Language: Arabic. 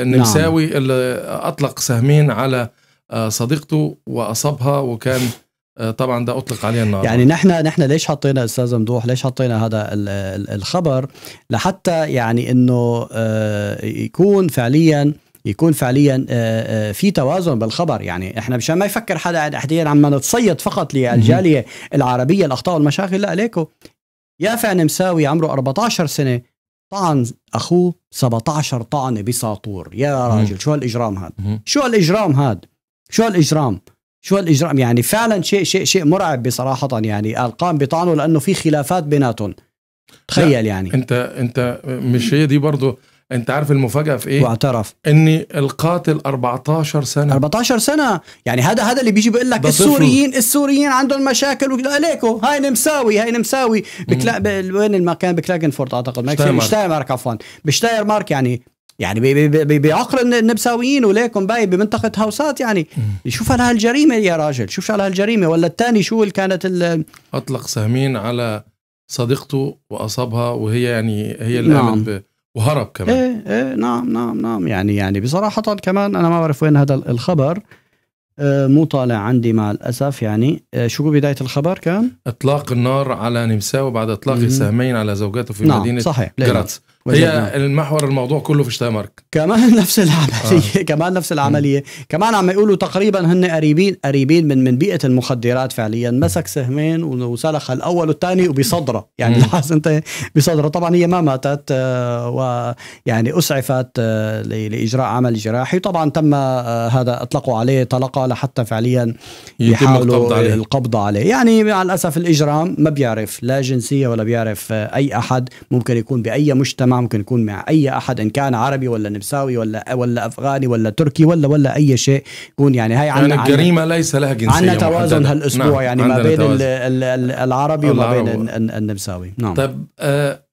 النمساوي نعم. اللي اطلق سهمين على آه، صديقته واصابها وكان آه، طبعا ده اطلق عليه النار يعني نحن نحن ليش حطينا استاذ مدوح ليش حطينا هذا الخبر لحتى يعني انه آه، يكون فعليا يكون فعليا في توازن بالخبر يعني احنا مشان ما يفكر حدا احديا عم نتصيد فقط للجاليه العربيه الاخطاء والمشاكل لا ليكو يافع نمساوي عمره 14 سنه طعن اخوه 17 طعنه بساطور يا راجل شو هالاجرام هذا شو هالاجرام هذا شو هالاجرام شو هالاجرام يعني فعلا شيء شيء شيء مرعب بصراحه يعني القام بطعنه لانه في خلافات بيناتهم تخيل يعني انت انت مش هي دي برضه انت عارف المفاجاه في ايه واعترف ان القاتل 14 سنه 14 سنه يعني هذا هذا اللي بيجي بيقول لك السوريين السوريين عندهم مشاكل عليكم هاي نمساوي هاي نمساوي بكلا وين المكان بكلاجنفورت اعتقد ما مارك عفوا مارك يعني يعني بي بي بي بعقل النمساويين وليكم باي بمنطقه هاوسات يعني شوف على هالجريمه يا راجل شوف على هالجريمه ولا الثاني شو اللي كانت اطلق سهمين على صديقته واصابها وهي يعني هي اللي نعم. قامت وهرب كمان ايه ايه نعم نعم نعم يعني يعني بصراحه كمان انا ما بعرف وين هذا الخبر آه، مو طالع عندي مع الاسف يعني آه، شو بدايه الخبر كان؟ اطلاق النار على نمساوي بعد اطلاق سهمين على زوجته في نعم مدينه صحيح جراتس هي المحور الموضوع كله في شتايمارك كمان نفس العمليه آه. كمان نفس العمليه م. كمان عم يقولوا تقريبا هن قريبين قريبين من من بيئه المخدرات فعليا مسك سهمين وسلخ الاول والثاني وبصدره يعني لاحظ انت بصدره طبعا هي ما ماتت آه، ويعني اسعفت آه، لاجراء عمل جراحي طبعا تم آه، هذا اطلقوا عليه طلقه لحتى فعليا يحاولوا القبض عليه. عليه يعني مع الاسف الاجرام ما بيعرف لا جنسيه ولا بيعرف اي احد ممكن يكون باي مجتمع ممكن يكون مع اي احد ان كان عربي ولا نمساوي ولا ولا افغاني ولا تركي ولا ولا اي شيء يكون يعني هاي عندنا يعني الجريمه ليس لها جنسيه عندنا توازن هالاسبوع نعم. يعني ما بين الـ الـ العربي وما بين النمساوي نعم طيب آه